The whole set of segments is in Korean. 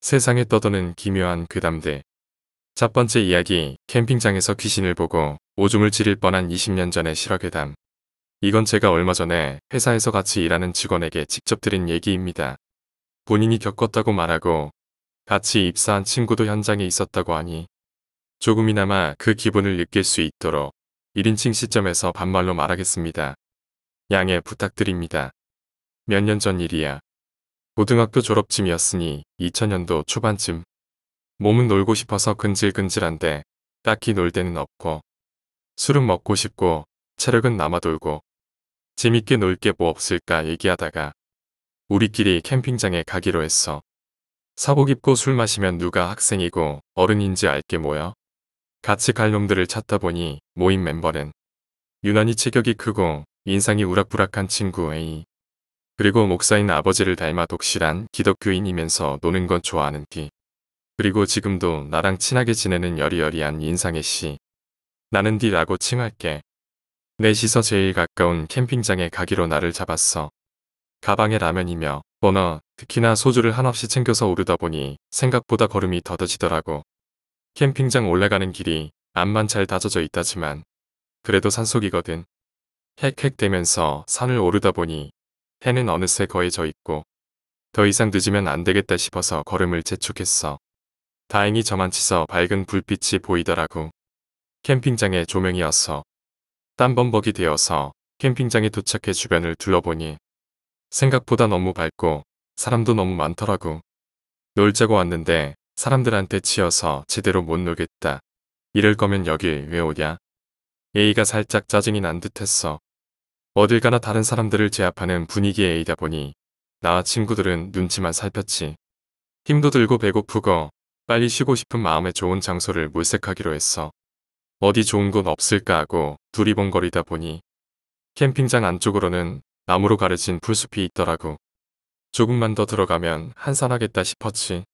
세상에 떠도는 기묘한 괴담들. 첫 번째 이야기, 캠핑장에서 귀신을 보고 오줌을 지릴 뻔한 20년 전의 실화괴담. 이건 제가 얼마 전에 회사에서 같이 일하는 직원에게 직접 드린 얘기입니다. 본인이 겪었다고 말하고 같이 입사한 친구도 현장에 있었다고 하니 조금이나마 그 기분을 느낄 수 있도록 1인칭 시점에서 반말로 말하겠습니다. 양해 부탁드립니다. 몇 년 전 일이야. 고등학교 졸업쯤이었으니 2000년도 초반쯤. 몸은 놀고 싶어서 근질근질한데 딱히 놀 데는 없고 술은 먹고 싶고 체력은 남아돌고 재밌게 놀 게 뭐 없을까 얘기하다가 우리끼리 캠핑장에 가기로 했어. 사복 입고 술 마시면 누가 학생이고 어른인지 알게 뭐여 같이 갈 놈들을 찾다 보니 모임 멤버는 유난히 체격이 크고 인상이 우락부락한 친구 A. 그리고 목사인 아버지를 닮아 독실한 기독교인이면서 노는 건 좋아하는 티. 그리고 지금도 나랑 친하게 지내는 여리여리한 인상의 씨. 나는 디라고 칭할게. 내시서 제일 가까운 캠핑장에 가기로 나를 잡았어. 가방에 라면이며 버너, 특히나 소주를 한없이 챙겨서 오르다 보니 생각보다 걸음이 더뎌지더라고. 캠핑장 올라가는 길이 암만 잘 다져져 있다지만 그래도 산속이거든. 헥헥대면서 산을 오르다 보니 해는 어느새 거의 져 있고 더 이상 늦으면 안 되겠다 싶어서 걸음을 재촉했어. 다행히 저만치서 밝은 불빛이 보이더라고. 캠핑장에 조명이어서 땀범벅이 되어서 캠핑장에 도착해 주변을 둘러보니 생각보다 너무 밝고 사람도 너무 많더라고. 놀자고 왔는데 사람들한테 치여서 제대로 못 놀겠다. 이럴 거면 여길 왜 오냐? 예의가 살짝 짜증이 난 듯했어. 어딜 가나 다른 사람들을 제압하는 분위기에 이다 보니 나와 친구들은 눈치만 살폈지. 힘도 들고 배고프고 빨리 쉬고 싶은 마음에 좋은 장소를 물색하기로 했어. 어디 좋은 곳 없을까 하고 두리번거리다 보니 캠핑장 안쪽으로는 나무로 가르친 풀숲이 있더라고. 조금만 더 들어가면 한산하겠다 싶었지.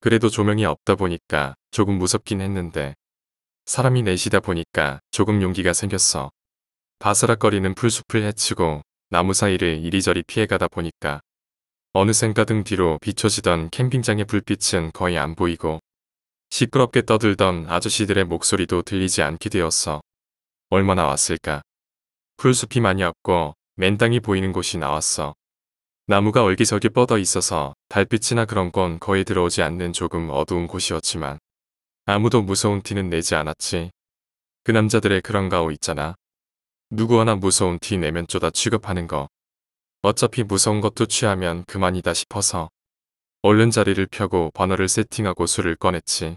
그래도 조명이 없다 보니까 조금 무섭긴 했는데 사람이 내이다 보니까 조금 용기가 생겼어. 바스락거리는 풀숲을 헤치고 나무 사이를 이리저리 피해가다 보니까 어느샌가 등 뒤로 비춰지던 캠핑장의 불빛은 거의 안 보이고 시끄럽게 떠들던 아저씨들의 목소리도 들리지 않게 되었어. 얼마나 왔을까. 풀숲이 많이 없고 맨땅이 보이는 곳이 나왔어. 나무가 얼기저기 뻗어 있어서 달빛이나 그런 건 거의 들어오지 않는 조금 어두운 곳이었지만 아무도 무서운 티는 내지 않았지. 그 남자들의 그런 가오 있잖아. 누구 하나 무서운 티 내면 쪼다 취급하는 거. 어차피 무서운 것도 취하면 그만이다 싶어서 얼른 자리를 펴고 번호를 세팅하고 술을 꺼냈지.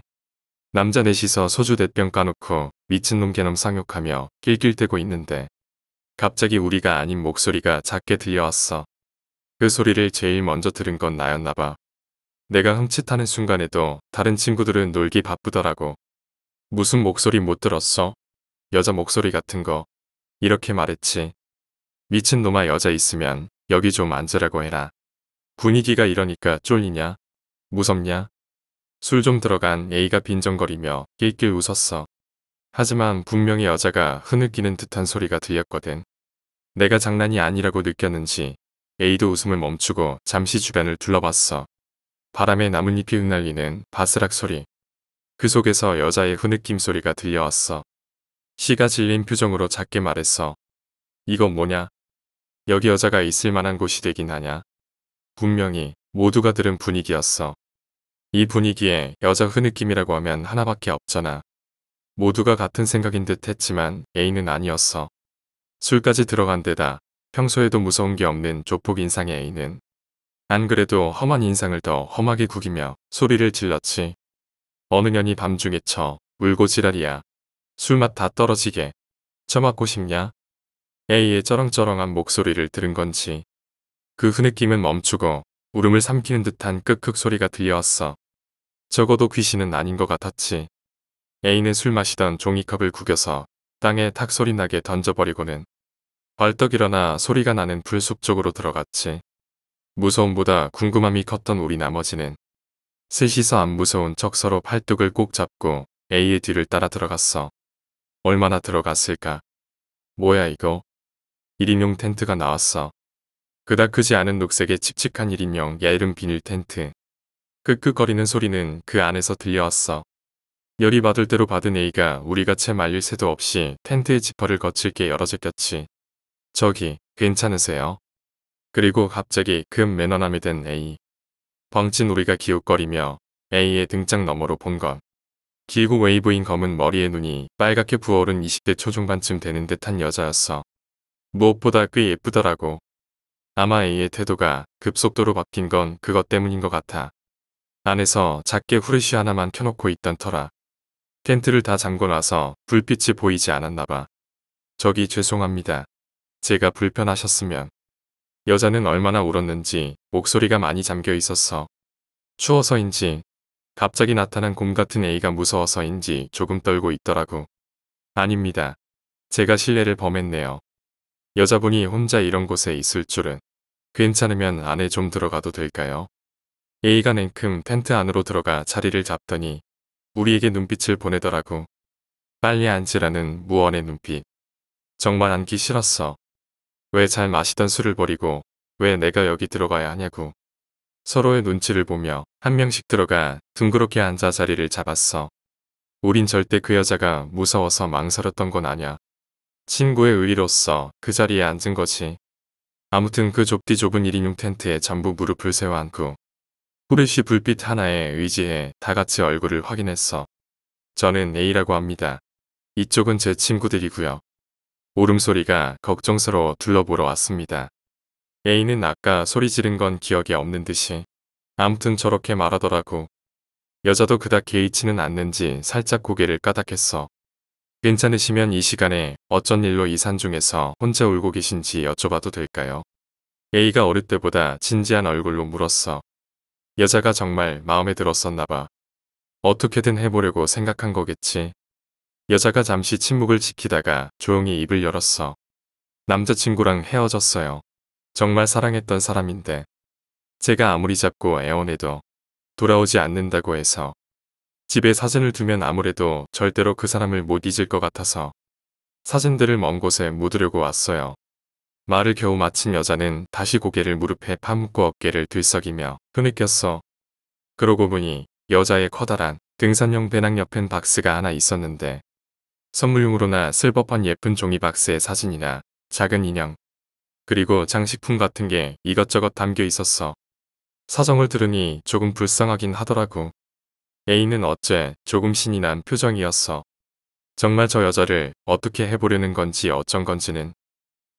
남자 넷이서 소주 대병 까놓고 미친놈 개놈 상욕하며 낄낄대고 있는데 갑자기 우리가 아닌 목소리가 작게 들려왔어. 그 소리를 제일 먼저 들은 건 나였나봐. 내가 흠칫하는 순간에도 다른 친구들은 놀기 바쁘더라고. 무슨 목소리 못 들었어? 여자 목소리 같은 거. 이렇게 말했지. 미친놈아 여자 있으면 여기 좀 앉으라고 해라. 분위기가 이러니까 쫄리냐? 무섭냐? 술 좀 들어간 A가 빈정거리며 낄낄 웃었어. 하지만 분명히 여자가 흐느끼는 듯한 소리가 들렸거든. 내가 장난이 아니라고 느꼈는지 A도 웃음을 멈추고 잠시 주변을 둘러봤어. 바람에 나뭇잎이 흩날리는 바스락 소리. 그 속에서 여자의 흐느낌 소리가 들려왔어. 시가 질린 표정으로 작게 말했어. 이건 뭐냐? 여기 여자가 있을 만한 곳이 되긴 하냐? 분명히 모두가 들은 분위기였어. 이 분위기에 여자 흐느낌이라고 하면 하나밖에 없잖아. 모두가 같은 생각인 듯 했지만 A는 아니었어. 술까지 들어간 데다 평소에도 무서운 게 없는 조폭 인상의 A는 안 그래도 험한 인상을 더 험하게 구기며 소리를 질렀지. 어느 년이 밤중에 쳐 울고 지랄이야. 술맛 다 떨어지게 저 맞고 싶냐? A의 쩌렁쩌렁한 목소리를 들은 건지 그 흐느낌은 멈추고 울음을 삼키는 듯한 끅크 소리가 들려왔어. 적어도 귀신은 아닌 것 같았지. A는 술 마시던 종이컵을 구겨서 땅에 탁 소리 나게 던져버리고는 벌떡 일어나 소리가 나는 불숲 쪽으로 들어갔지. 무서움보다 궁금함이 컸던 우리 나머지는 셋시서안 무서운 척서로 팔뚝을 꼭 잡고 A의 뒤를 따라 들어갔어. 얼마나 들어갔을까? 뭐야 이거? 1인용 텐트가 나왔어. 그다 크지 않은 녹색의 칙칙한 1인용 얇은 비닐 텐트. 끄끄거리는 소리는 그 안에서 들려왔어. 열이 받을 대로 받은 A가 우리가 채 말릴 새도 없이 텐트의 지퍼를 거칠게 열어 제꼈지. 저기, 괜찮으세요? 그리고 갑자기 금 매너남이 된 A. 벙친 우리가 기웃거리며 A의 등짝 너머로 본 것. 길고 웨이브인 검은 머리에 눈이 빨갛게 부어오른 20대 초중반쯤 되는 듯한 여자였어. 무엇보다 꽤 예쁘더라고. 아마 A의 태도가 급속도로 바뀐 건 그것 때문인 것 같아. 안에서 작게 후레쉬 하나만 켜놓고 있던 터라. 텐트를 다 잠궈놔서 불빛이 보이지 않았나봐. 저기 죄송합니다. 제가 불편하셨으면. 여자는 얼마나 울었는지 목소리가 많이 잠겨 있었어. 추워서인지 갑자기 나타난 곰같은 A가 무서워서인지 조금 떨고 있더라고. 아닙니다. 제가 실례를 범했네요. 여자분이 혼자 이런 곳에 있을 줄은. 괜찮으면 안에 좀 들어가도 될까요? A가 냉큼 텐트 안으로 들어가 자리를 잡더니 우리에게 눈빛을 보내더라고. 빨리 앉으라는 무언의 눈빛. 정말 앉기 싫었어. 왜 잘 마시던 술을 버리고 왜 내가 여기 들어가야 하냐고. 서로의 눈치를 보며 한 명씩 들어가 둥그렇게 앉아 자리를 잡았어. 우린 절대 그 여자가 무서워서 망설였던 건 아냐. 친구의 의리로서 그 자리에 앉은 거지. 아무튼 그 좁디 좁은 1인용 텐트에 전부 무릎을 세워 앉고 후레쉬 불빛 하나에 의지해 다 같이 얼굴을 확인했어. 저는 A라고 합니다. 이쪽은 제 친구들이고요. 울음소리가 걱정스러워 둘러보러 왔습니다. A는 아까 소리 지른 건 기억이 없는 듯이 아무튼 저렇게 말하더라고. 여자도 그닥 개의치는 않는지 살짝 고개를 까닥했어. 괜찮으시면 이 시간에 어쩐 일로 이산 중에서 혼자 울고 계신지 여쭤봐도 될까요? A가 어릴 때보다 진지한 얼굴로 물었어. 여자가 정말 마음에 들었었나봐. 어떻게든 해보려고 생각한 거겠지. 여자가 잠시 침묵을 지키다가 조용히 입을 열었어. 남자친구랑 헤어졌어요. 정말 사랑했던 사람인데 제가 아무리 잡고 애원해도 돌아오지 않는다고 해서 집에 사진을 두면 아무래도 절대로 그 사람을 못 잊을 것 같아서 사진들을 먼 곳에 묻으려고 왔어요. 말을 겨우 마친 여자는 다시 고개를 무릎에 파묻고 어깨를 들썩이며 흐느꼈어. 그러고 보니 여자의 커다란 등산용 배낭 옆엔 박스가 하나 있었는데 선물용으로나 슬퍼한 예쁜 종이 박스의 사진이나 작은 인형, 그리고 장식품 같은 게 이것저것 담겨 있었어. 사정을 들으니 조금 불쌍하긴 하더라고. A는 어째 조금 신이 난 표정이었어. 정말 저 여자를 어떻게 해보려는 건지 어쩐 건지는.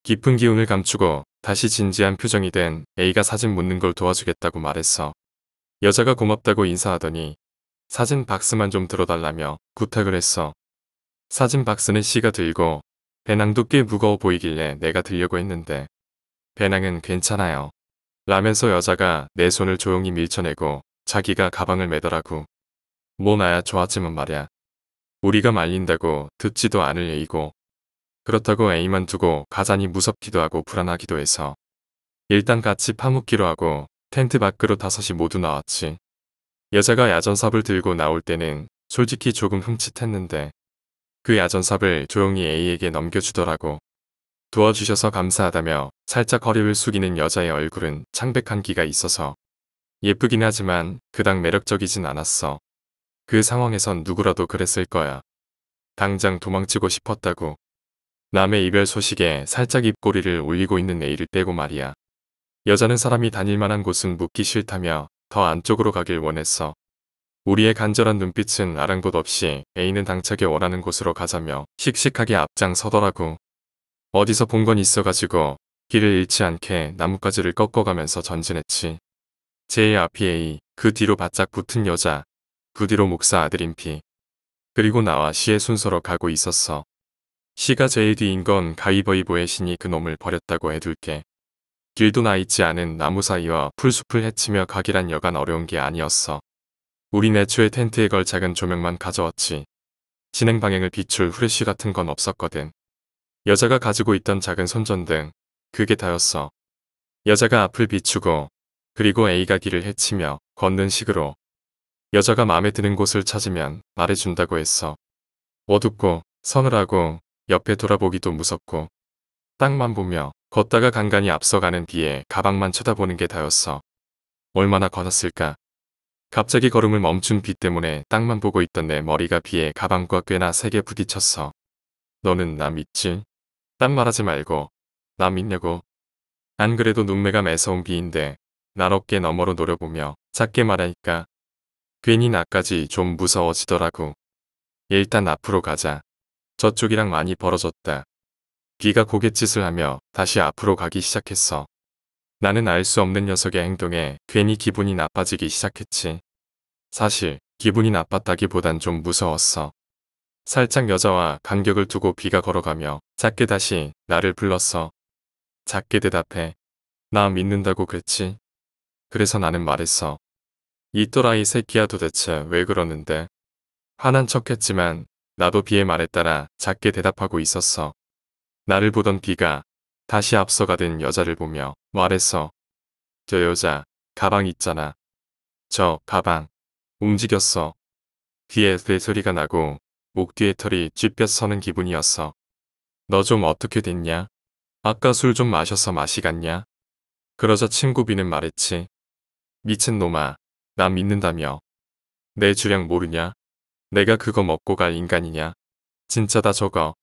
깊은 기운을 감추고 다시 진지한 표정이 된 A가 사진 묻는 걸 도와주겠다고 말했어. 여자가 고맙다고 인사하더니 사진 박스만 좀 들어달라며 부탁을 했어. 사진 박스는 씨가 들고 배낭도 꽤 무거워 보이길래 내가 들려고 했는데 배낭은 괜찮아요. 라면서 여자가 내 손을 조용히 밀쳐내고 자기가 가방을 매더라고. 뭐 나야 좋았지만 말야. 우리가 말린다고 듣지도 않을 예이고 그렇다고 애만 두고 가자니 무섭기도 하고 불안하기도 해서 일단 같이 파묻기로 하고 텐트 밖으로 다섯이 모두 나왔지. 여자가 야전삽을 들고 나올 때는 솔직히 조금 흠칫했는데 그 야전삽을 조용히 A에게 넘겨주더라고. 도와주셔서 감사하다며 살짝 허리를 숙이는 여자의 얼굴은 창백한 기가 있어서 예쁘긴 하지만 그닥 매력적이진 않았어. 그 상황에선 누구라도 그랬을 거야. 당장 도망치고 싶었다고. 남의 이별 소식에 살짝 입꼬리를 올리고 있는 애를 떼고 말이야. 여자는 사람이 다닐 만한 곳은 묻기 싫다며 더 안쪽으로 가길 원했어. 우리의 간절한 눈빛은 아랑곳 없이 A는 당차게 원하는 곳으로 가자며 씩씩하게 앞장서더라고. 어디서 본 건 있어가지고 길을 잃지 않게 나뭇가지를 꺾어가면서 전진했지. 제의 앞이 A, 그 뒤로 바짝 붙은 여자, 그 뒤로 목사 아들인 B. 그리고 나와 시의 순서로 가고 있었어. 시가 제일 뒤인 건 가위바위보의 신이 그놈을 버렸다고 해둘게. 길도 나 있지 않은 나무 사이와 풀숲을 헤치며 가기란 여간 어려운 게 아니었어. 우린 애초에 텐트에 걸 작은 조명만 가져왔지. 진행 방향을 비출 후레쉬 같은 건 없었거든. 여자가 가지고 있던 작은 손전등, 그게 다였어. 여자가 앞을 비추고 그리고 A가 길을 헤치며 걷는 식으로 여자가 마음에 드는 곳을 찾으면 말해준다고 했어. 어둡고 서늘하고 옆에 돌아보기도 무섭고 땅만 보며 걷다가 간간히 앞서가는 뒤에 가방만 쳐다보는 게 다였어. 얼마나 걸었을까. 갑자기 걸음을 멈춘 비 때문에 땅만 보고 있던 내 머리가 비에 가방과 꽤나 세게 부딪혔어. 너는 나 믿지? 딴 말하지 말고 나 믿냐고. 안 그래도 눈매가 매서운 비인데 날 어깨 너머로 노려보며 작게 말하니까 괜히 나까지 좀 무서워지더라고. 일단 앞으로 가자. 저쪽이랑 많이 벌어졌다. 비가 고갯짓을 하며 다시 앞으로 가기 시작했어. 나는 알 수 없는 녀석의 행동에 괜히 기분이 나빠지기 시작했지. 사실 기분이 나빴다기보단 좀 무서웠어. 살짝 여자와 간격을 두고 비가 걸어가며 작게 다시 나를 불렀어. 작게 대답해. 나 믿는다고 그랬지. 그래서 나는 말했어. 이 또라이 새끼야 도대체 왜 그러는데. 화난 척했지만 나도 비의 말에 따라 작게 대답하고 있었어. 나를 보던 비가 다시 앞서가던 여자를 보며 말했어. 저 여자 가방 있잖아. 저 가방 움직였어. 뒤에 쇠 소리가 나고 목 뒤에 털이 쥐뼛 서는 기분이었어. 너 좀 어떻게 됐냐? 아까 술 좀 마셔서 맛이 갔냐? 그러자 친구 비는 말했지. 미친놈아, 나 믿는다며. 내 주량 모르냐? 내가 그거 먹고 갈 인간이냐? 진짜다 저거.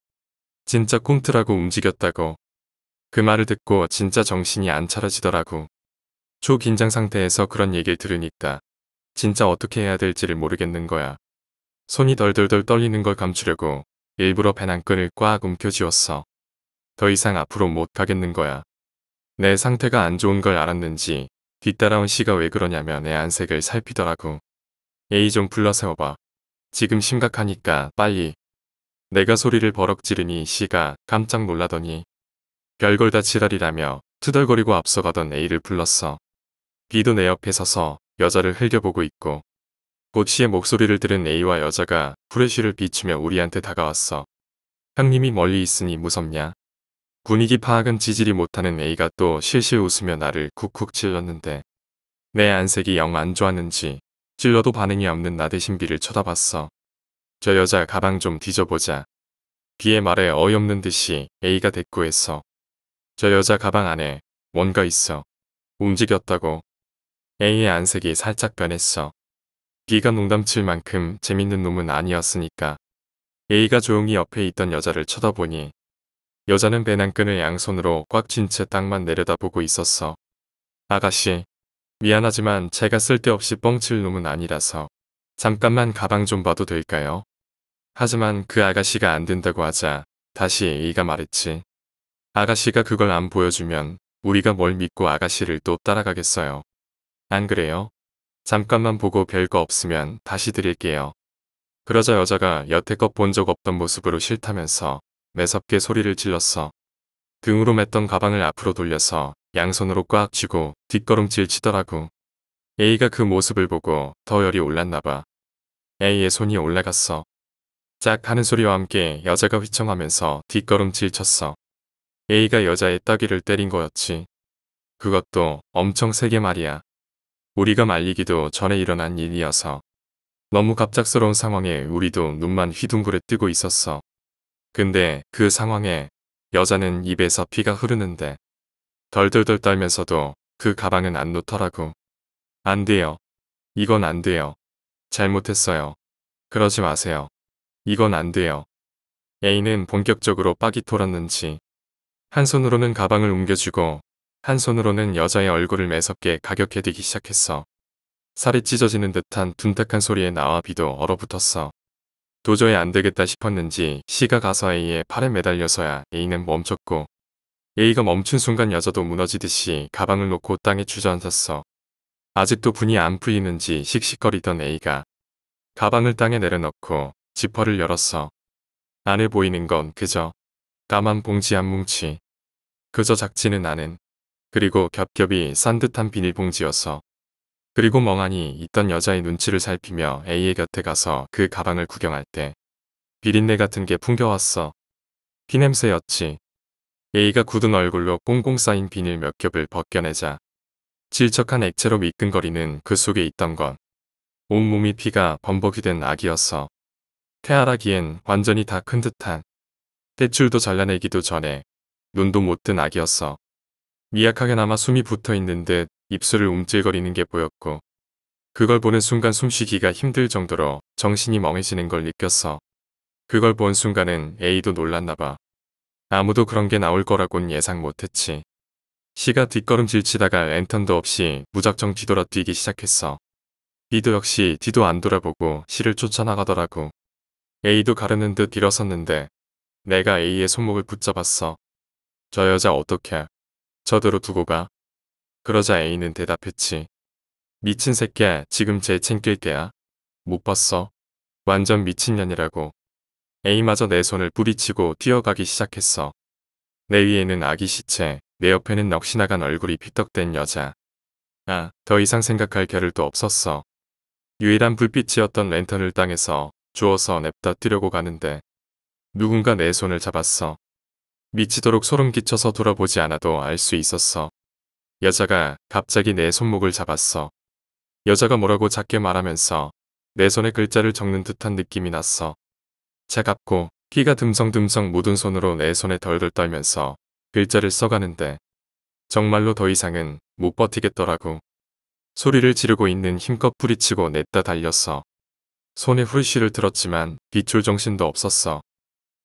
진짜 꿈틀하고 움직였다고. 그 말을 듣고 진짜 정신이 안 차려지더라고. 초긴장 상태에서 그런 얘기를 들으니까 진짜 어떻게 해야 될지를 모르겠는 거야. 손이 덜덜덜 떨리는 걸 감추려고 일부러 배낭끈을 꽉 움켜쥐었어. 더 이상 앞으로 못 가겠는 거야. 내 상태가 안 좋은 걸 알았는지 뒤따라온 씨가 왜 그러냐며 내 안색을 살피더라고. 에이 좀 불러세워봐. 지금 심각하니까 빨리. 내가 소리를 버럭 지르니 씨가 깜짝 놀라더니 별걸 다 지랄이라며 투덜거리고 앞서가던 A를 불렀어. B도 내 옆에 서서 여자를 흘겨보고 있고 고치의 목소리를 들은 A와 여자가 후레쉬를 비추며 우리한테 다가왔어. 형님이 멀리 있으니 무섭냐? 분위기 파악은 지지리 못하는 A가 또 실실 웃으며 나를 쿡쿡 찔렀는데 내 안색이 영 안 좋았는지 찔러도 반응이 없는 나 대신 비를 쳐다봤어. 저 여자 가방 좀 뒤져보자. 비의 말에 어이없는 듯이 A가 대꾸했어. 저 여자 가방 안에 뭔가 있어. 움직였다고. A의 안색이 살짝 변했어. B가 농담칠 만큼 재밌는 놈은 아니었으니까. A가 조용히 옆에 있던 여자를 쳐다보니 여자는 배낭끈을 양손으로 꽉 쥔 채 땅만 내려다보고 있었어. 아가씨, 미안하지만 제가 쓸데없이 뻥칠 놈은 아니라서 잠깐만 가방 좀 봐도 될까요? 하지만 그 아가씨가 안 된다고 하자 다시 A가 말했지. 아가씨가 그걸 안 보여주면 우리가 뭘 믿고 아가씨를 또 따라가겠어요. 안 그래요? 잠깐만 보고 별 거 없으면 다시 드릴게요. 그러자 여자가 여태껏 본 적 없던 모습으로 싫다면서 매섭게 소리를 질렀어. 등으로 맸던 가방을 앞으로 돌려서 양손으로 꽉 쥐고 뒷걸음질 치더라고. A가 그 모습을 보고 더 열이 올랐나봐. A의 손이 올라갔어. 짝 하는 소리와 함께 여자가 휘청하면서 뒷걸음질 쳤어. A가 여자의 따귀를 때린 거였지. 그것도 엄청 세게 말이야. 우리가 말리기도 전에 일어난 일이어서 너무 갑작스러운 상황에 우리도 눈만 휘둥그레 뜨고 있었어. 근데 그 상황에 여자는 입에서 피가 흐르는데 덜덜덜 떨면서도 그 가방은 안 놓더라고. 안 돼요. 이건 안 돼요. 잘못했어요. 그러지 마세요. 이건 안 돼요. A는 본격적으로 빡이 돌았는지 한 손으로는 가방을 옮겨주고 한 손으로는 여자의 얼굴을 매섭게 가격해대기 시작했어. 살이 찢어지는 듯한 둔탁한 소리에 나와 비도 얼어붙었어. 도저히 안 되겠다 싶었는지 시가 가서 A의 팔에 매달려서야 A는 멈췄고 A가 멈춘 순간 여자도 무너지듯이 가방을 놓고 땅에 주저앉았어. 아직도 분이 안 풀리는지 씩씩거리던 A가 가방을 땅에 내려놓고 지퍼를 열었어. 안에 보이는 건 그저 까만 봉지 한 뭉치. 그저 작지는 않은 그리고 겹겹이 싼 듯한 비닐봉지여서 그리고 멍하니 있던 여자의 눈치를 살피며 A의 곁에 가서 그 가방을 구경할 때 비린내 같은 게 풍겨왔어. 피냄새였지 A가 굳은 얼굴로 꽁꽁 쌓인 비닐 몇 겹을 벗겨내자 질척한 액체로 미끈거리는 그 속에 있던 것. 온몸이 피가 범벅이 된 아기였어. 태아라기엔 완전히 다 큰 듯한 대출도 잘라내기도 전에 눈도 못 뜬 아기였어. 미약하게나마 숨이 붙어 있는 듯 입술을 움찔거리는 게 보였고 그걸 보는 순간 숨쉬기가 힘들 정도로 정신이 멍해지는 걸 느꼈어. 그걸 본 순간은 A도 놀랐나 봐. 아무도 그런 게 나올 거라곤 예상 못했지. 시가 뒷걸음질 치다가 랜턴도 없이 무작정 뒤돌아 뛰기 시작했어. B도 역시 뒤도 안 돌아보고 시를 쫓아나가더라고. A도 가르는 듯 일어섰는데 내가 A의 손목을 붙잡았어. 저 여자 어떡해 저더러 두고 가. 그러자 A는 대답했지. 미친 새끼야 지금 쟤 챙길 때야. 못 봤어. 완전 미친년이라고. A마저 내 손을 부딪히고 뛰어가기 시작했어. 내 위에는 아기 시체, 내 옆에는 넋이 나간 얼굴이 피떡댄 여자. 아, 더 이상 생각할 겨를도 없었어. 유일한 불빛이었던 랜턴을 땅에서 주워서 냅다 뛰려고 가는데 누군가 내 손을 잡았어. 미치도록 소름 끼쳐서 돌아보지 않아도 알 수 있었어. 여자가 갑자기 내 손목을 잡았어. 여자가 뭐라고 작게 말하면서 내 손에 글자를 적는 듯한 느낌이 났어. 차갑고 피가 듬성듬성 묻은 손으로 내 손에 덜덜 떨면서 글자를 써가는데 정말로 더 이상은 못 버티겠더라고. 소리를 지르고 있는 힘껏 부리치고 냈다 달렸어. 손에 훌씬을 들었지만 비출 정신도 없었어.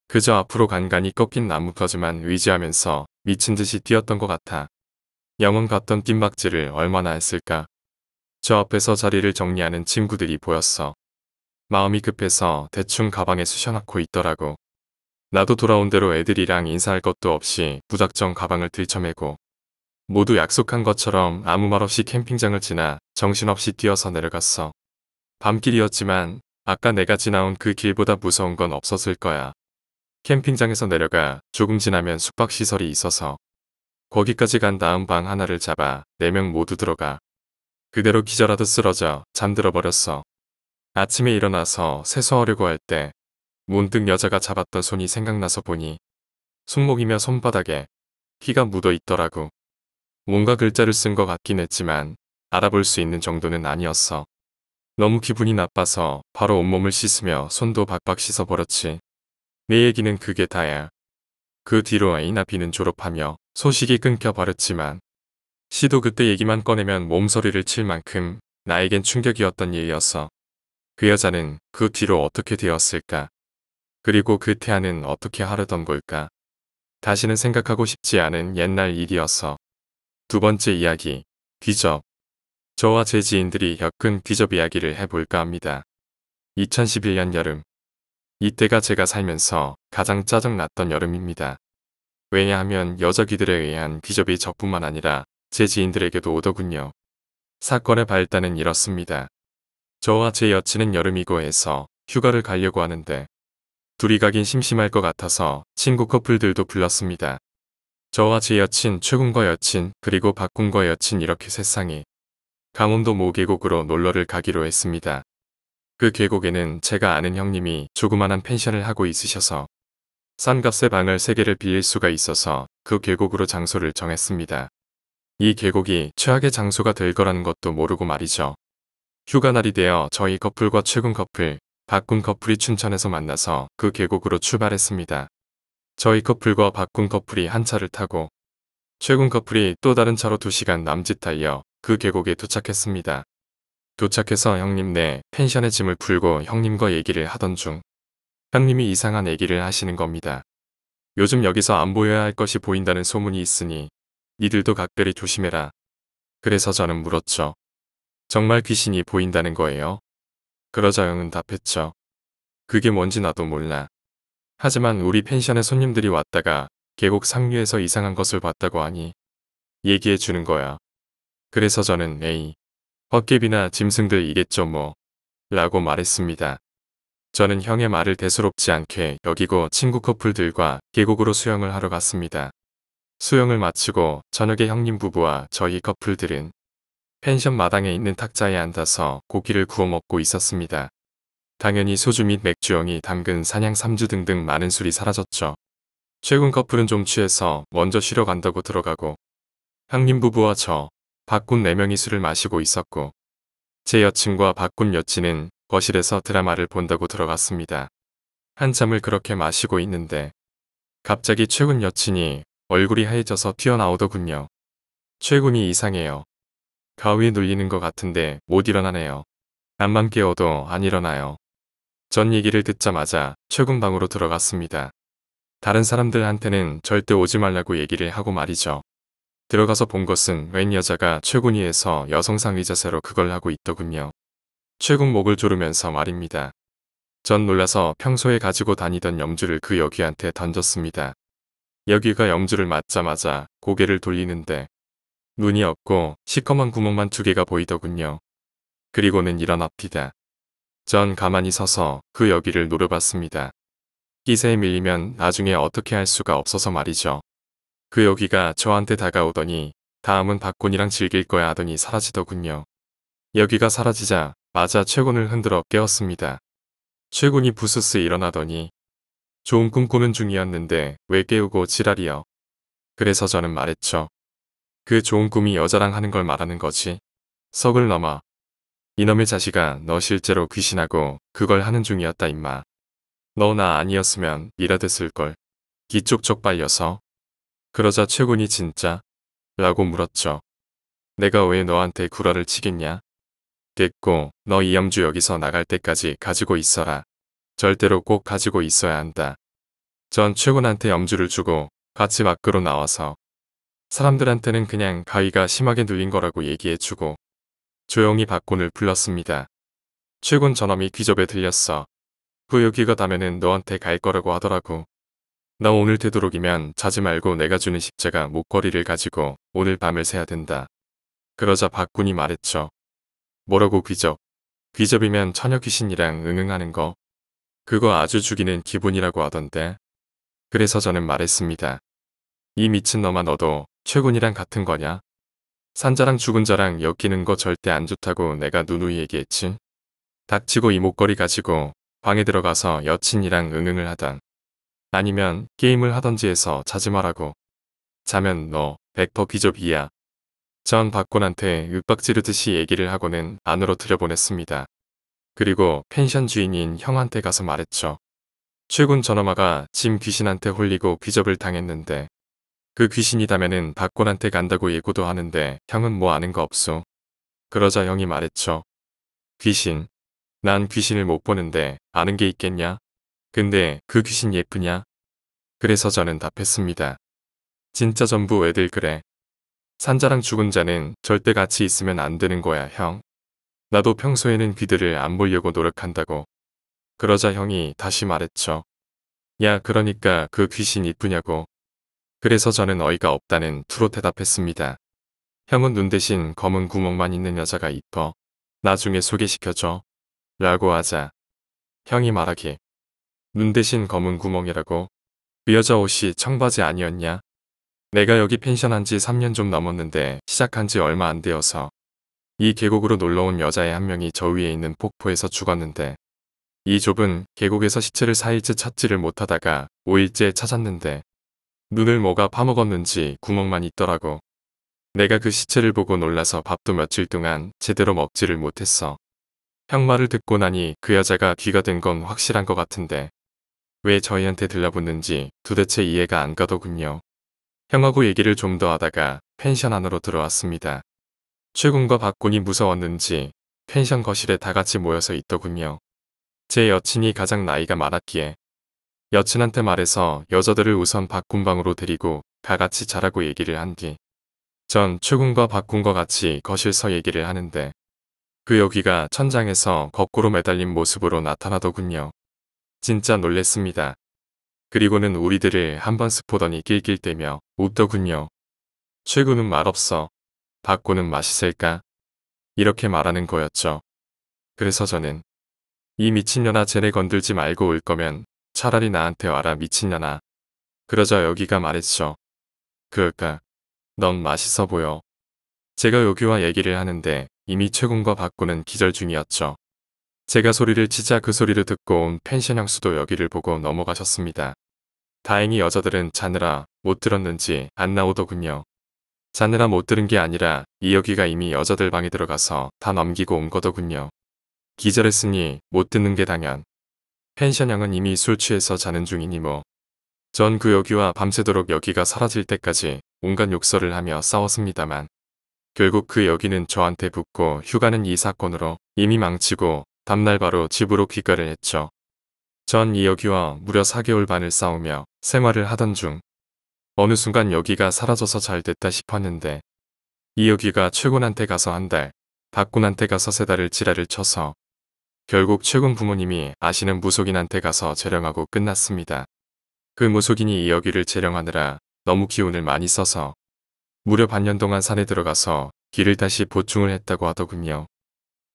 그저 앞으로 간간히 꺾인 나뭇가지만 의지하면서 미친 듯이 뛰었던 것 같아. 영은 갔던 뜀박질을 얼마나 했을까. 저 앞에서 자리를 정리하는 친구들이 보였어. 마음이 급해서 대충 가방에 쑤셔놓고 있더라고. 나도 돌아온 대로 애들이랑 인사할 것도 없이 무작정 가방을 들쳐매고 모두 약속한 것처럼 아무 말 없이 캠핑장을 지나 정신없이 뛰어서 내려갔어. 밤길이었지만 아까 내가 지나온 그 길보다 무서운 건 없었을 거야. 캠핑장에서 내려가 조금 지나면 숙박시설이 있어서 거기까지 간 다음 방 하나를 잡아 4명 모두 들어가 그대로 기절하듯 쓰러져 잠들어 버렸어. 아침에 일어나서 세수하려고 할 때 문득 여자가 잡았던 손이 생각나서 보니 손목이며 손바닥에 피가 묻어 있더라고. 뭔가 글자를 쓴 것 같긴 했지만 알아볼 수 있는 정도는 아니었어. 너무 기분이 나빠서 바로 온몸을 씻으며 손도 박박 씻어버렸지. 내 얘기는 그게 다야. 그 뒤로 아이나 비는 졸업하며 소식이 끊겨 버렸지만 시도 그때 얘기만 꺼내면 몸서리를 칠 만큼 나에겐 충격이었던 일이었어그 여자는 그 뒤로 어떻게 되었을까? 그리고 그 태아는 어떻게 하려던 걸까? 다시는 생각하고 싶지 않은 옛날 일이었어두 번째 이야기, 귀접. 저와 제 지인들이 엮은 귀접 이야기를 해볼까 합니다. 2011년 여름 이때가 제가 살면서 가장 짜증났던 여름입니다. 왜냐하면 여자기들에 의한 귀접이 저뿐만 아니라 제 지인들에게도 오더군요. 사건의 발단은 이렇습니다. 저와 제 여친은 여름이고 해서 휴가를 가려고 하는데 둘이 가긴 심심할 것 같아서 친구 커플들도 불렀습니다. 저와 제 여친, 최군과 여친, 그리고 박군과 여친 이렇게 세상이 강원도 모계곡으로 놀러를 가기로 했습니다. 그 계곡에는 제가 아는 형님이 조그만한 펜션을 하고 있으셔서 싼 값에 방을 3개를 빌릴 수가 있어서 그 계곡으로 장소를 정했습니다. 이 계곡이 최악의 장소가 될 거라는 것도 모르고 말이죠. 휴가날이 되어 저희 커플과 최근 커플, 박군 커플이 춘천에서 만나서 그 계곡으로 출발했습니다. 저희 커플과 박군 커플이 한 차를 타고 최근 커플이 또 다른 차로 2시간 남짓 하여그 계곡에 도착했습니다. 도착해서 형님 네 펜션에 짐을 풀고 형님과 얘기를 하던 중 형님이 이상한 얘기를 하시는 겁니다. 요즘 여기서 안 보여야 할 것이 보인다는 소문이 있으니 니들도 각별히 조심해라. 그래서 저는 물었죠. 정말 귀신이 보인다는 거예요? 그러자 형은 답했죠. 그게 뭔지 나도 몰라. 하지만 우리 펜션에 손님들이 왔다가 계곡 상류에서 이상한 것을 봤다고 하니 얘기해 주는 거야. 그래서 저는 에이 헛개비나 짐승들이겠죠 뭐. 라고 말했습니다. 저는 형의 말을 대수롭지 않게 여기고 친구 커플들과 계곡으로 수영을 하러 갔습니다. 수영을 마치고 저녁에 형님 부부와 저희 커플들은 펜션 마당에 있는 탁자에 앉아서 고기를 구워 먹고 있었습니다. 당연히 소주 및맥주용이 담근 사냥 삼주 등등 많은 술이 사라졌죠. 최근 커플은 좀 취해서 먼저 쉬러 간다고 들어가고 형님 부부와 저 박군 4명이 술을 마시고 있었고 제 여친과 박군 여친은 거실에서 드라마를 본다고 들어갔습니다. 한참을 그렇게 마시고 있는데 갑자기 최군 여친이 얼굴이 하얘져서 튀어나오더군요. 최군이 이상해요. 가위에 눌리는 것 같은데 못 일어나네요. 안만 깨워도 안 일어나요. 전 얘기를 듣자마자 최군 방으로 들어갔습니다. 다른 사람들한테는 절대 오지 말라고 얘기를 하고 말이죠. 들어가서 본 것은 웬 여자가 최군이에서 여성상의 자세로 그걸 하고 있더군요. 최군 목을 조르면서 말입니다. 전 놀라서 평소에 가지고 다니던 염주를 그 여기한테 던졌습니다. 여기가 염주를 맞자마자 고개를 돌리는데 눈이 없고 시커먼 구멍만 두 개가 보이더군요. 그리고는 일어납디다. 전 가만히 서서 그 여기를 노려봤습니다. 기세에 밀리면 나중에 어떻게 할 수가 없어서 말이죠. 그 여기가 저한테 다가오더니 다음은 박군이랑 즐길 거야 하더니 사라지더군요. 여기가 사라지자 마자 최군을 흔들어 깨웠습니다. 최군이 부스스 일어나더니 좋은 꿈 꾸는 중이었는데 왜 깨우고 지랄이여. 그래서 저는 말했죠. 그 좋은 꿈이 여자랑 하는 걸 말하는 거지. 석을 넘어. 이놈의 자식아 너 실제로 귀신하고 그걸 하는 중이었다 임마. 너 나 아니었으면 미라 됐을걸. 기쪽쪽 빨려서 그러자 최군이 진짜? 라고 물었죠. 내가 왜 너한테 구라를 치겠냐? 됐고 너 이영주 여기서 나갈 때까지 가지고 있어라. 절대로 꼭 가지고 있어야 한다. 전 최군한테 염주를 주고 같이 밖으로 나와서 사람들한테는 그냥 가위가 심하게 눌린 거라고 얘기해주고 조용히 박군을 불렀습니다. 최군 전엄이 귀접에 들렸어. 구여기가 다면은 너한테 갈 거라고 하더라고. 나 오늘 되도록이면 자지 말고 내가 주는 식재가 목걸이를 가지고 오늘 밤을 새야 된다. 그러자 박군이 말했죠. 뭐라고 귀접? 귀접이면 처녀 귀신이랑 응응하는 거. 그거 아주 죽이는 기분이라고 하던데. 그래서 저는 말했습니다. 이 미친놈아 너도 최군이랑 같은 거냐? 산자랑 죽은 자랑 엮이는 거 절대 안 좋다고 내가 누누이 얘기했지. 닥치고 이 목걸이 가지고 방에 들어가서 여친이랑 응응을 하단. 아니면 게임을 하던지 해서 자지 말라고. 자면 너 100% 귀접이야. 전 박곤한테 윽박 지르듯이 얘기를 하고는 안으로 들여보냈습니다. 그리고 펜션 주인인 형한테 가서 말했죠. 최근 전엄마가 짐 귀신한테 홀리고 귀접을 당했는데 그 귀신이다면은 박곤한테 간다고 예고도 하는데 형은 뭐 아는 거 없소. 그러자 형이 말했죠. 귀신. 난 귀신을 못 보는데 아는 게 있겠냐? 근데 그 귀신 예쁘냐? 그래서 저는 답했습니다. 진짜 전부 애들 그래. 산자랑 죽은 자는 절대 같이 있으면 안 되는 거야 형. 나도 평소에는 귀들을 안 보려고 노력한다고. 그러자 형이 다시 말했죠. 야 그러니까 그 귀신 이쁘냐고. 그래서 저는 어이가 없다는 투로 대답했습니다. 형은 눈 대신 검은 구멍만 있는 여자가 이뻐. 나중에 소개시켜줘. 라고 하자. 형이 말하기. 눈 대신 검은 구멍이라고. 그 여자 옷이 청바지 아니었냐? 내가 여기 펜션한 지 3년 좀 넘었는데 시작한 지 얼마 안 되어서 이 계곡으로 놀러온 여자의한 명이 저 위에 있는 폭포에서 죽었는데 이 좁은 계곡에서 시체를 4일째 찾지를 못하다가 5일째 찾았는데 눈을 뭐가 파먹었는지 구멍만 있더라고. 내가 그 시체를 보고 놀라서 밥도 며칠 동안 제대로 먹지를 못했어. 형말을 듣고 나니 그 여자가 귀가 된 건 확실한 것 같은데 왜 저희한테 들려붙는지 도대체 이해가 안 가더군요. 형하고 얘기를 좀 더 하다가 펜션 안으로 들어왔습니다. 최군과 박군이 무서웠는지 펜션 거실에 다 같이 모여서 있더군요. 제 여친이 가장 나이가 많았기에 여친한테 말해서 여자들을 우선 박군방으로 데리고 다 같이 자라고 얘기를 한 뒤 전 최군과 박군과 같이 거실서 얘기를 하는데 그 여기가 천장에서 거꾸로 매달린 모습으로 나타나더군요. 진짜 놀랬습니다. 그리고는 우리들을 한 번 스포더니 낄낄대며 웃더군요. 최구는 말없어. 박구는 맛있을까? 이렇게 말하는 거였죠. 그래서 저는 이 미친년아 쟤네 건들지 말고 올 거면 차라리 나한테 와라 미친년아. 그러자 여기가 말했죠. 그럴까? 넌 맛있어 보여. 제가 여기와 얘기를 하는데 이미 최군과 박구는 기절 중이었죠. 제가 소리를 치자 그 소리를 듣고 온 펜션 향수도 여기를 보고 넘어가셨습니다. 다행히 여자들은 자느라 못 들었는지 안 나오더군요. 자느라 못 들은 게 아니라 이여기가 이미 여자들 방에 들어가서 다 넘기고 온 거더군요. 기절했으니 못 듣는 게 당연. 펜션 형은 이미 술 취해서 자는 중이니 뭐. 전 그 여기와 밤새도록 여기가 사라질 때까지 온갖 욕설을 하며 싸웠습니다만. 결국 그 여기는 저한테 붙고 휴가는 이 사건으로 이미 망치고 다음날 바로 집으로 귀가를 했죠. 전 이여기와 무려 4개월 반을 싸우며 생활을 하던 중 어느 순간 여기가 사라져서 잘 됐다 싶었는데 이여기가 최군한테 가서 한 달, 박군한테 가서 세 달을 지랄을 쳐서 결국 최군 부모님이 아시는 무속인한테 가서 재령하고 끝났습니다. 그 무속인이 이여기를 재령하느라 너무 기운을 많이 써서 무려 반년 동안 산에 들어가서 길을 다시 보충을 했다고 하더군요.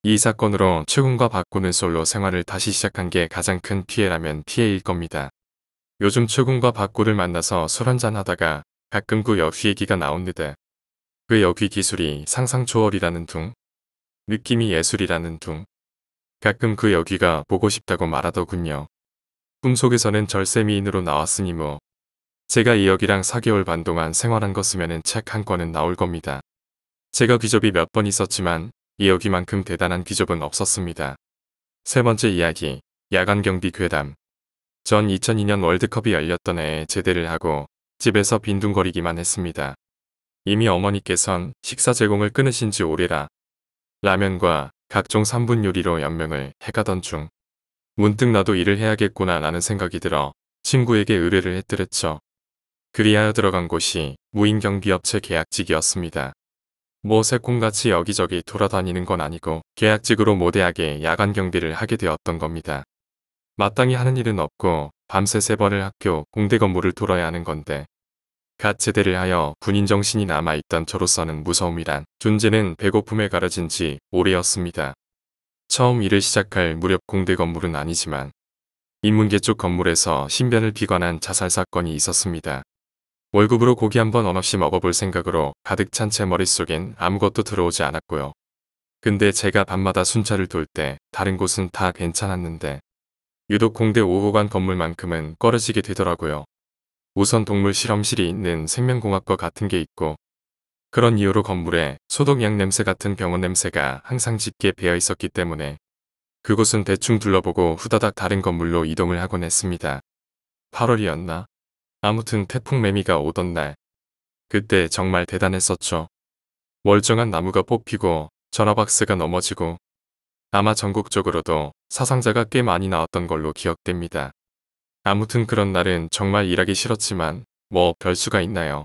이 사건으로 최군과 바꾸는 솔로 생활을 다시 시작한 게 가장 큰 피해라면 피해일 겁니다. 요즘 최군과 바꾸를 만나서 술 한잔 하다가 가끔 그여귀 얘기가 나옵는데그여귀 기술이 상상초월이라는 둥, 느낌이 예술이라는 둥, 가끔 그여귀가 보고 싶다고 말하더군요. 꿈속에서는 절세미인으로 나왔으니 뭐 제가 이 여기랑 4개월 반 동안 생활한 것으면은책 한 권은 나올 겁니다. 제가 귀접이 몇 번 있었지만 여기만큼 대단한 기적은 없었습니다. 세 번째 이야기, 야간 경비 괴담. 전 2002년 월드컵이 열렸던 해에 제대를 하고 집에서 빈둥거리기만 했습니다. 이미 어머니께선 식사 제공을 끊으신 지 오래라 라면과 각종 3분 요리로 연명을 해가던 중 문득 나도 일을 해야겠구나 라는 생각이 들어 친구에게 의뢰를 했더랬죠. 그리하여 들어간 곳이 무인경비업체 계약직이었습니다. 모세콩같이 여기저기 돌아다니는 건 아니고 계약직으로 모대하게 야간 경비를 하게 되었던 겁니다. 마땅히 하는 일은 없고 밤새 세 번을 학교 공대 건물을 돌아야 하는 건데 갓 제대를 하여 군인 정신이 남아있던 저로서는 무서움이란 존재는 배고픔에 가려진 지 오래였습니다. 처음 일을 시작할 무렵 공대 건물은 아니지만 인문계 쪽 건물에서 신변을 비관한 자살 사건이 있었습니다. 월급으로 고기 한번 언없이 먹어볼 생각으로 가득 찬 제 머릿속엔 아무것도 들어오지 않았고요. 근데 제가 밤마다 순찰을 돌 때 다른 곳은 다 괜찮았는데 유독 공대 5호관 건물만큼은 꺼려지게 되더라고요. 우선 동물 실험실이 있는 생명공학과 같은 게 있고 그런 이유로 건물에 소독약 냄새 같은 병원 냄새가 항상 짙게 배어 있었기 때문에 그곳은 대충 둘러보고 후다닥 다른 건물로 이동을 하곤 했습니다. 8월이었나? 아무튼 태풍 매미가 오던 날 그때 정말 대단했었죠. 멀쩡한 나무가 뽑히고 전화박스가 넘어지고 아마 전국적으로도 사상자가 꽤 많이 나왔던 걸로 기억됩니다. 아무튼 그런 날은 정말 일하기 싫었지만 뭐 별수가 있나요.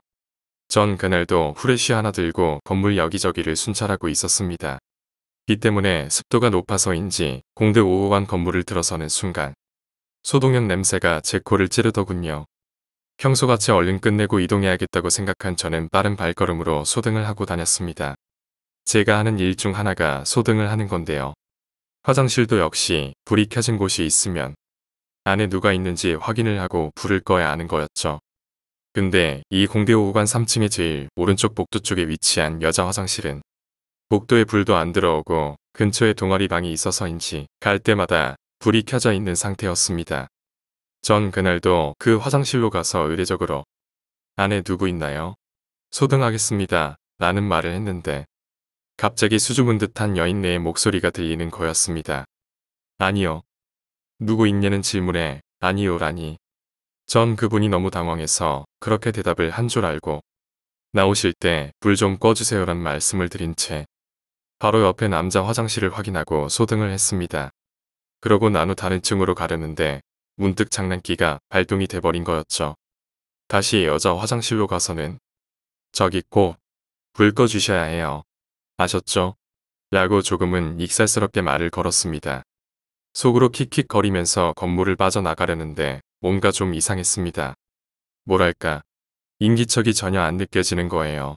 전 그날도 후레쉬 하나 들고 건물 여기저기를 순찰하고 있었습니다. 비 때문에 습도가 높아서인지 공대 5호관 건물을 들어서는 순간 소동현 냄새가 제 코를 찌르더군요. 평소같이 얼른 끝내고 이동해야겠다고 생각한 저는 빠른 발걸음으로 소등을 하고 다녔습니다. 제가 하는 일 중 하나가 소등을 하는 건데요. 화장실도 역시 불이 켜진 곳이 있으면 안에 누가 있는지 확인을 하고 불을 꺼야 아는 거였죠. 근데 이 공대 5호관 3층의 제일 오른쪽 복도 쪽에 위치한 여자 화장실은 복도에 불도 안 들어오고 근처에 동아리 방이 있어서인지 갈 때마다 불이 켜져 있는 상태였습니다. 전 그날도 그 화장실로 가서 의례적으로 안에 누구 있나요? 소등하겠습니다. 라는 말을 했는데 갑자기 수줍은 듯한 여인네의 목소리가 들리는 거였습니다. 아니요. 누구 있냐는 질문에 아니요라니. 전 그분이 너무 당황해서 그렇게 대답을 한 줄 알고 나오실 때 불 좀 꺼주세요란 말씀을 드린 채 바로 옆에 남자 화장실을 확인하고 소등을 했습니다. 그러고 나누 다른 층으로 가려는데 문득 장난기가 발동이 돼버린 거였죠. 다시 여자 화장실로 가서는 저기 있고 불 꺼주셔야 해요. 아셨죠? 라고 조금은 익살스럽게 말을 걸었습니다. 속으로 킥킥 거리면서 건물을 빠져나가려는데 뭔가 좀 이상했습니다. 뭐랄까 인기척이 전혀 안 느껴지는 거예요.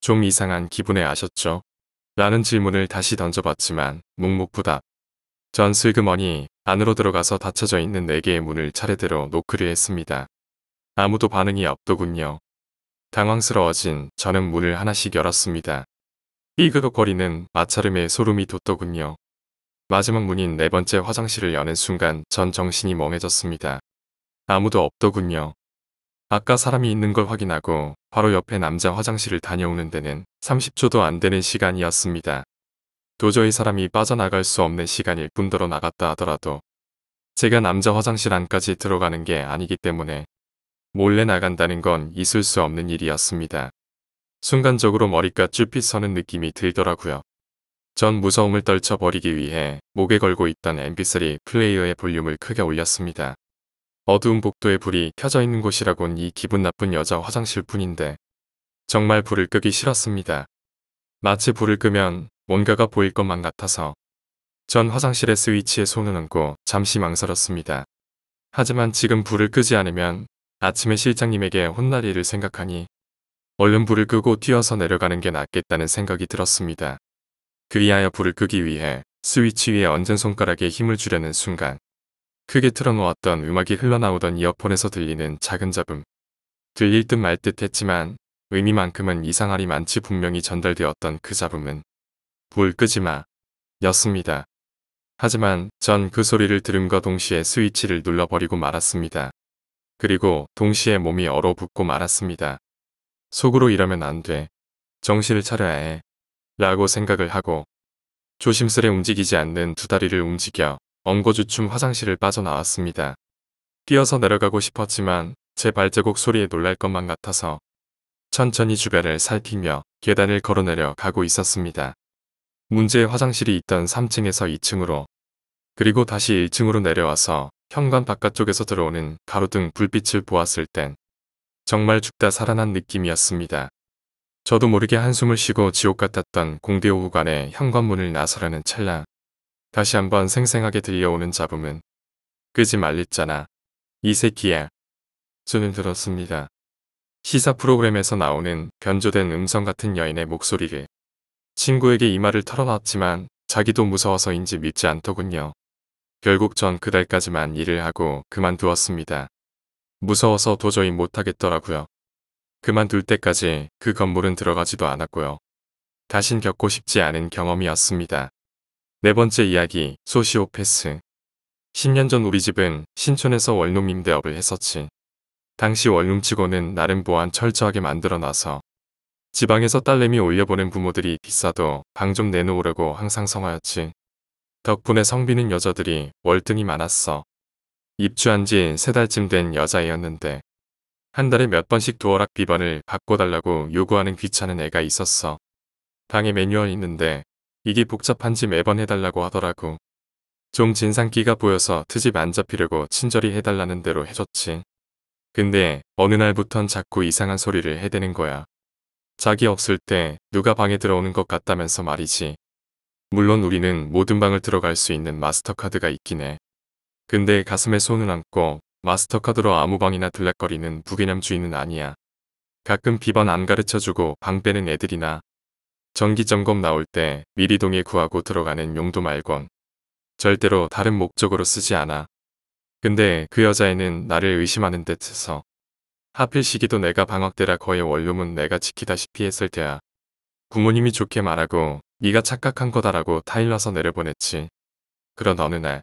좀 이상한 기분에 아셨죠? 라는 질문을 다시 던져봤지만 묵묵부답. 전 슬그머니 안으로 들어가서 닫혀져 있는 4개의 문을 차례대로 노크를 했습니다. 아무도 반응이 없더군요. 당황스러워진 저는 문을 하나씩 열었습니다. 삐그덕거리는 마찰음에 소름이 돋더군요. 마지막 문인 네 번째 화장실을 여는 순간 전 정신이 멍해졌습니다. 아무도 없더군요. 아까 사람이 있는 걸 확인하고 바로 옆에 남자 화장실을 다녀오는 데는 30초도 안 되는 시간이었습니다. 도저히 사람이 빠져나갈 수 없는 시간일 뿐더러 나갔다 하더라도 제가 남자 화장실 안까지 들어가는 게 아니기 때문에 몰래 나간다는 건 있을 수 없는 일이었습니다. 순간적으로 머리가 쭈핏 서는 느낌이 들더라고요. 전 무서움을 떨쳐버리기 위해 목에 걸고 있던 mp3 플레이어의 볼륨을 크게 올렸습니다. 어두운 복도에 불이 켜져 있는 곳이라곤 이 기분 나쁜 여자 화장실 뿐인데 정말 불을 끄기 싫었습니다. 마치 불을 끄면 뭔가가 보일 것만 같아서 전 화장실의 스위치에 손을 얹고 잠시 망설였습니다. 하지만 지금 불을 끄지 않으면 아침에 실장님에게 혼날 일을 생각하니 얼른 불을 끄고 뛰어서 내려가는 게 낫겠다는 생각이 들었습니다. 그리하여 불을 끄기 위해 스위치 위에 얹은 손가락에 힘을 주려는 순간 크게 틀어놓았던 음악이 흘러나오던 이어폰에서 들리는 작은 잡음. 들릴 듯 말 듯 했지만 의미만큼은 이상하리 많지 분명히 전달되었던 그 잡음은 불 끄지 마. 였습니다. 하지만 전 그 소리를 들음과 동시에 스위치를 눌러버리고 말았습니다. 그리고 동시에 몸이 얼어붙고 말았습니다. 속으로 이러면 안 돼. 정신을 차려야 해. 라고 생각을 하고 조심스레 움직이지 않는 두 다리를 움직여 엉거주춤 화장실을 빠져나왔습니다. 뛰어서 내려가고 싶었지만 제 발자국 소리에 놀랄 것만 같아서 천천히 주변을 살피며 계단을 걸어내려 가고 있었습니다. 문제의 화장실이 있던 3층에서 2층으로 그리고 다시 1층으로 내려와서 현관 바깥쪽에서 들어오는 가로등 불빛을 보았을 땐 정말 죽다 살아난 느낌이었습니다. 저도 모르게 한숨을 쉬고 지옥 같았던 공대 오후간의 현관문을 나서라는 찰나 다시 한번 생생하게 들려오는 잡음은 끄지 말랬잖아. 이 새끼야. 저는 들었습니다. 시사 프로그램에서 나오는 변조된 음성 같은 여인의 목소리를 친구에게 이 말을 털어놨지만 자기도 무서워서인지 믿지 않더군요. 결국 전그날까지만 일을 하고 그만두었습니다. 무서워서 도저히 못하겠더라고요. 그만둘 때까지 그 건물은 들어가지도 않았고요. 다신 겪고 싶지 않은 경험이었습니다. 네 번째 이야기, 소시오패스. 10년 전 우리 집은 신촌에서 원룸 임대업을 했었지. 당시 원룸치고는 나름 보안 철저하게 만들어놔서 지방에서 딸내미 올려보낸 부모들이 비싸도 방 좀 내놓으라고 항상 성화였지. 덕분에 성비는 여자들이 월등히 많았어. 입주한 지 세 달쯤 된 여자애였는데 한 달에 몇 번씩 도어락 비번을 바꿔달라고 요구하는 귀찮은 애가 있었어. 방에 매뉴얼 있는데 이게 복잡한지 매번 해달라고 하더라고. 좀 진상기가 보여서 트집 안 잡히려고 친절히 해달라는 대로 해줬지. 근데 어느 날부턴 자꾸 이상한 소리를 해대는 거야. 자기 없을 때 누가 방에 들어오는 것 같다면서 말이지. 물론 우리는 모든 방을 들어갈 수 있는 마스터카드가 있긴 해. 근데 가슴에 손을 안고 마스터카드로 아무 방이나 들락거리는 부개념 주인은 아니야. 가끔 비번 안 가르쳐주고 방 빼는 애들이나 전기점검 나올 때 미리 동의 구하고 들어가는 용도 말곤 절대로 다른 목적으로 쓰지 않아. 근데 그 여자애는 나를 의심하는 듯해서 하필 시기도 내가 방학 때라 거의 원룸은 내가 지키다시피 했을 때야. 부모님이 좋게 말하고 네가 착각한 거다라고 타일러서 내려보냈지. 그런 어느 날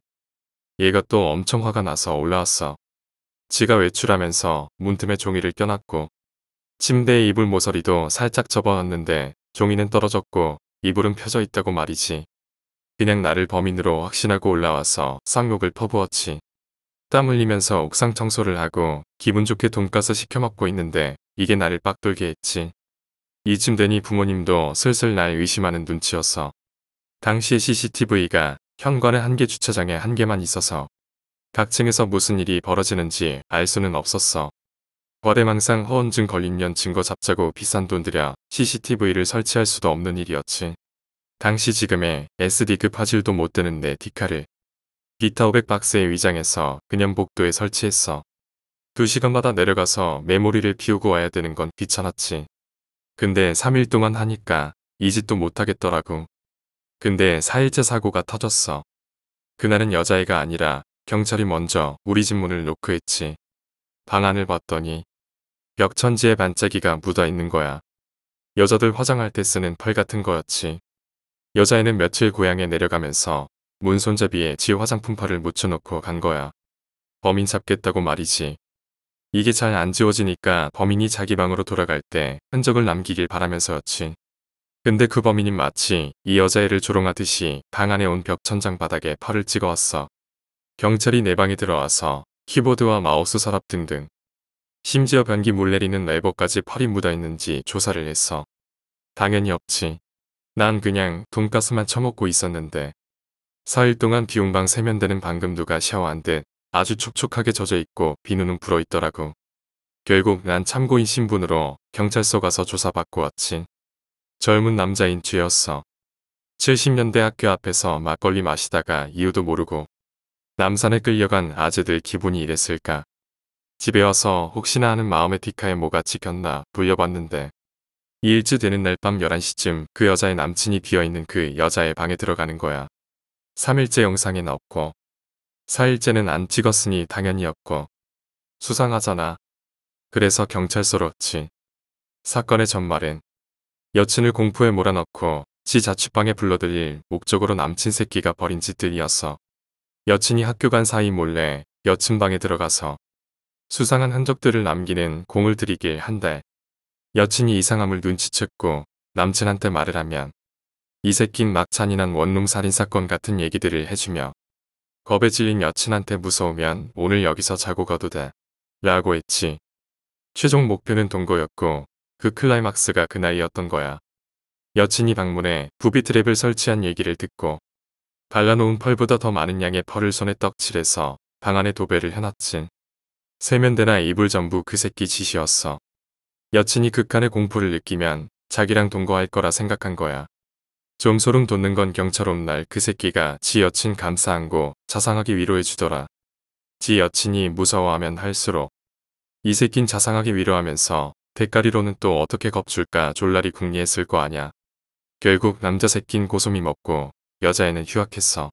얘가 또 엄청 화가 나서 올라왔어. 지가 외출하면서 문틈에 종이를 껴놨고 침대에 이불 모서리도 살짝 접어놨는데 종이는 떨어졌고 이불은 펴져 있다고 말이지. 그냥 나를 범인으로 확신하고 올라와서 쌍욕을 퍼부었지. 땀 흘리면서 옥상 청소를 하고 기분 좋게 돈가스 시켜 먹고 있는데 이게 나를 빡돌게 했지. 이쯤 되니 부모님도 슬슬 날 의심하는 눈치였어 당시 CCTV가 현관의 한 개 주차장에 한 개만 있어서 각 층에서 무슨 일이 벌어지는지 알 수는 없었어. 과대망상 허언증 걸린년 증거 잡자고 비싼 돈 들여 CCTV를 설치할 수도 없는 일이었지. 당시 지금의 SD급 화질도 못 되는 내 디카를 비타 500박스의위장에서 그냥 복도에 설치했어. 2시간마다 내려가서 메모리를 비우고 와야 되는 건 귀찮았지. 근데 3일 동안 하니까 이 짓도 못하겠더라고. 근데 4일째 사고가 터졌어. 그날은 여자애가 아니라 경찰이 먼저 우리 집 문을 노크했지. 방 안을 봤더니 벽천지에 반짝이가 묻어있는 거야. 여자들 화장할 때 쓰는 펄 같은 거였지. 여자애는 며칠 고향에 내려가면서 문 손잡이에 지 화장품팔을 묻혀놓고 간 거야. 범인 잡겠다고 말이지. 이게 잘 안 지워지니까 범인이 자기 방으로 돌아갈 때 흔적을 남기길 바라면서였지. 근데 그 범인인 마치 이 여자애를 조롱하듯이 방 안에 온 벽 천장 바닥에 팔을 찍어왔어. 경찰이 내 방에 들어와서 키보드와 마우스 서랍 등등 심지어 변기 물 내리는 레버까지 팔이 묻어있는지 조사를 했어. 당연히 없지. 난 그냥 돈가스만 처먹고 있었는데 4일 동안 비용방 세면대는 방금 누가 샤워한 듯 아주 촉촉하게 젖어있고 비누는 불어있더라고. 결국 난 참고인 신분으로 경찰서 가서 조사받고 왔지. 젊은 남자인 죄였어. 70년대 학교 앞에서 막걸리 마시다가 이유도 모르고 남산에 끌려간 아재들 기분이 이랬을까. 집에 와서 혹시나 하는 마음에 디카에 뭐가 찍혔나 불려봤는데 이일째 되는 날 밤 11시쯤 그 여자의 남친이 비어있는 그 여자의 방에 들어가는 거야. 3일째 영상엔 없고 4일째는 안 찍었으니 당연히 없고 수상하잖아. 그래서 경찰서로 왔지. 사건의 전말은 여친을 공포에 몰아넣고 지 자취방에 불러들일 목적으로 남친 새끼가 버린 짓들이어서 여친이 학교 간 사이 몰래 여친 방에 들어가서 수상한 흔적들을 남기는 공을 들이길 한데 여친이 이상함을 눈치챘고 남친한테 말을 하면 이새낀 막 잔인한 원룸 살인사건 같은 얘기들을 해주며 겁에 질린 여친한테 무서우면 오늘 여기서 자고 가도 돼 라고 했지. 최종 목표는 동거였고 그 클라이막스가 그나이였던 거야. 여친이 방문해 부비트랩을 설치한 얘기를 듣고 발라놓은 펄보다 더 많은 양의 펄을 손에 떡칠해서 방 안에 도배를 해놨지. 세면대나 이불 전부 그 새끼 짓이었어. 여친이 극한의 공포를 느끼면 자기랑 동거할 거라 생각한 거야. 좀 소름 돋는 건 경찰 온 날 그 새끼가 지 여친 감싸 안고 자상하게 위로해주더라. 지 여친이 무서워하면 할수록 이 새낀 자상하게 위로하면서 대가리로는 또 어떻게 겁줄까 졸라리 궁리했을 거 아냐. 결국 남자 새낀 고소미 먹고 여자애는 휴학했어.